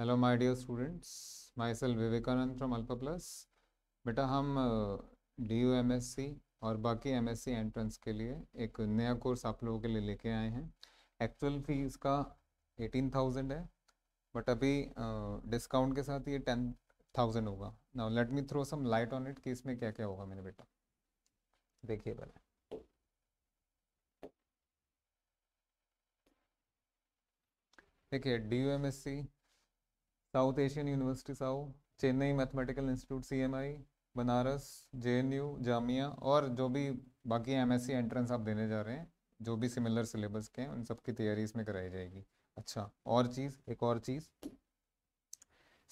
hello my dear students myself Vivekanand from Alpha Plus बेटा हम D U M S C और बाकी M S C entrance के लिए एक नया कोर्स आप लोगों के लिए लेके आए हैं एक्चुअल फीस का एटीन थाउजेंड है बट अभी डिस्काउंट uh, के साथ ये टेन थाउजेंड होगा now let me throw some light on it कि इसमें क्या क्या होगा मेरे बेटा देखिए पहले देखिए D U M S C South Asian University साउ Chennai Mathematical Institute I Banaras U Jamia और जो भी बाकी सी एंट्रेंस आप देने जा रहे हैं जो भी सिमिलर सिलेबस के हैं उन सब की तैयारी इसमें कराई जाएगी अच्छा और चीज़ एक और चीज़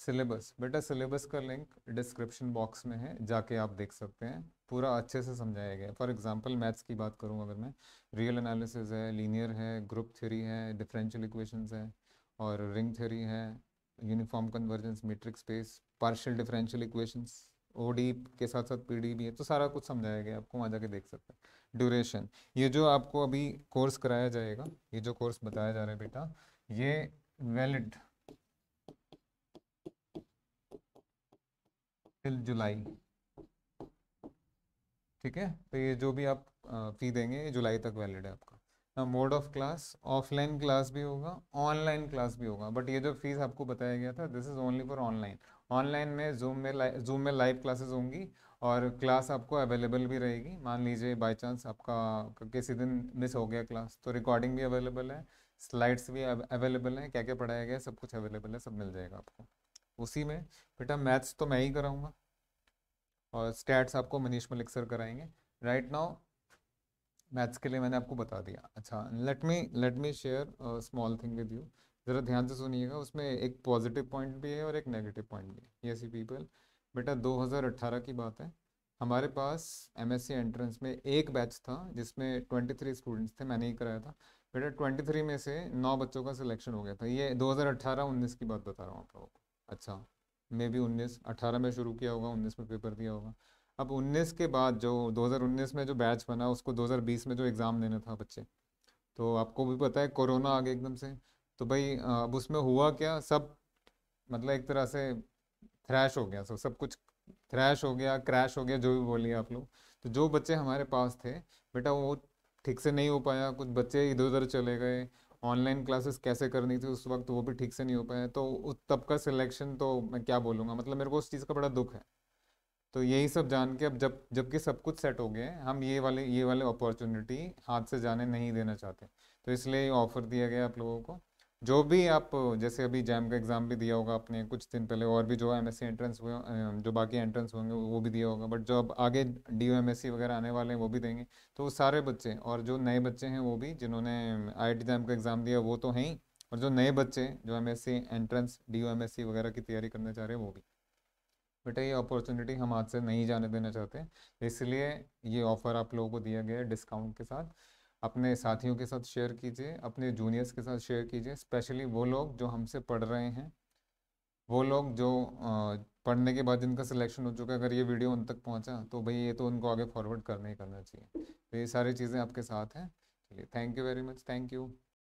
सिलेबस बेटा सिलेबस का लिंक डिस्क्रिप्शन बॉक्स में है जाके आप देख सकते हैं पूरा अच्छे से समझाया गया फॉर एग्जांपल मैथ्स की बात करूँ अगर मैं रियल एनालिसिस है लीनियर है ग्रुप थ्योरी है डिफरेंशियल इक्वेशंस है और रिंग थ्योरी है uniform convergence metric space partial differential equations O D के साथ साथ पी भी है तो सारा कुछ समझाया गया आपको वहाँ जाके देख सकते हैं ड्यूरेशन ये जो आपको अभी कोर्स कराया जाएगा ये जो कोर्स बताया जा रहा है बेटा ये वैलिड टिल जुलाई ठीक है तो ये जो भी आप फी देंगे ये जुलाई तक वैलिड है आपका mode of class offline class भी होगा ऑनलाइन क्लास भी होगा बट ये जो फीस आपको बताया गया था this is only for online online में जूम में जूम में लाइव क्लासेस होंगी और क्लास आपको अवेलेबल भी रहेगी मान लीजिए बाय चांस आपका किसी दिन मिस हो गया क्लास तो रिकॉर्डिंग भी अवेलेबल है स्लाइड्स भी अवेलेबल हैं क्या क्या पढ़ाया गया सब कुछ अवेलेबल है सब मिल जाएगा आपको उसी में बेटा मैथ्स तो मैं ही कराऊँगा और स्टैट्स आपको मनीष मलिक सर कराएंगे राइट नाउ मैथ्स के लिए मैंने आपको बता दिया अच्छा let me let me share small thing with you ज़रा ध्यान से सुनिएगा उसमें एक पॉजिटिव पॉइंट भी है और एक नेगेटिव पॉइंट भी है यस पीपल बेटा 2018 की बात है हमारे पास एमएससी एंट्रेंस में एक बैच था जिसमें 23 स्टूडेंट्स थे मैंने ही कराया था बेटा 23 में से नौ बच्चों का सिलेक्शन हो गया था ये 2018-19 की बात बता रहा हूँ आप लोगों को अच्छा मे बी उन्नीस अठारह में शुरू किया होगा उन्नीस में पेपर दिया होगा अब 19 के बाद जो 2019 में जो बैच बना उसको 2020 में जो एग्ज़ाम देना था बच्चे तो आपको भी पता है कोरोना आ गया एकदम से तो भाई अब उसमें हुआ क्या सब मतलब एक तरह से थ्रैश हो गया सो सब कुछ थ्रैश हो गया क्रैश हो गया जो भी बोलिए आप लोग तो जो बच्चे हमारे पास थे बेटा वो ठीक से नहीं हो पाया कुछ बच्चे इधर उधर चले गए ऑनलाइन क्लासेस कैसे करनी थी उस वक्त वो भी ठीक से नहीं हो पाया तो उस तब का सिलेक्शन तो मैं क्या बोलूँगा मतलब मेरे को उस चीज़ का बड़ा दुख है तो यही सब जान के अब जब जबकि सब कुछ सेट हो गए हम ये वाले ये वाले अपॉर्चुनिटी हाथ से जाने नहीं देना चाहते तो इसलिए ये ऑफ़र दिया गया आप लोगों को जो भी आप जैसे अभी जैम का एग्ज़ाम भी दिया होगा आपने कुछ दिन पहले और भी जो एम एस एंट्रेंस हुए जो बाकी एंट्रेंस होंगे वो भी दिया होगा बट जो अब आगे डी एम एस सी वगैरह आने वाले हैं वो भी देंगे तो वो सारे बच्चे और जो नए बच्चे हैं वो भी जिन्होंने आई आई जैम का एग्ज़ाम दिया वो तो हैं ही और जो नए बच्चे जो M S C entrance D M S C वगैरह की तैयारी करना चाह रहे हैं वो भी बेटा ये अपॉर्चुनिटी हम हाथ से नहीं जाने देना चाहते इसलिए ये ऑफ़र आप लोगों को दिया गया है डिस्काउंट के साथ अपने साथियों के साथ शेयर कीजिए अपने जूनियर्स के साथ शेयर कीजिए स्पेशली वो लोग जो हमसे पढ़ रहे हैं वो लोग जो पढ़ने के बाद जिनका सिलेक्शन हो चुका है अगर ये वीडियो उन तक पहुंचा तो भाई ये तो उनको आगे फॉरवर्ड करना ही करना चाहिए तो ये सारी चीज़ें आपके साथ हैं चलिए thank you very much thank you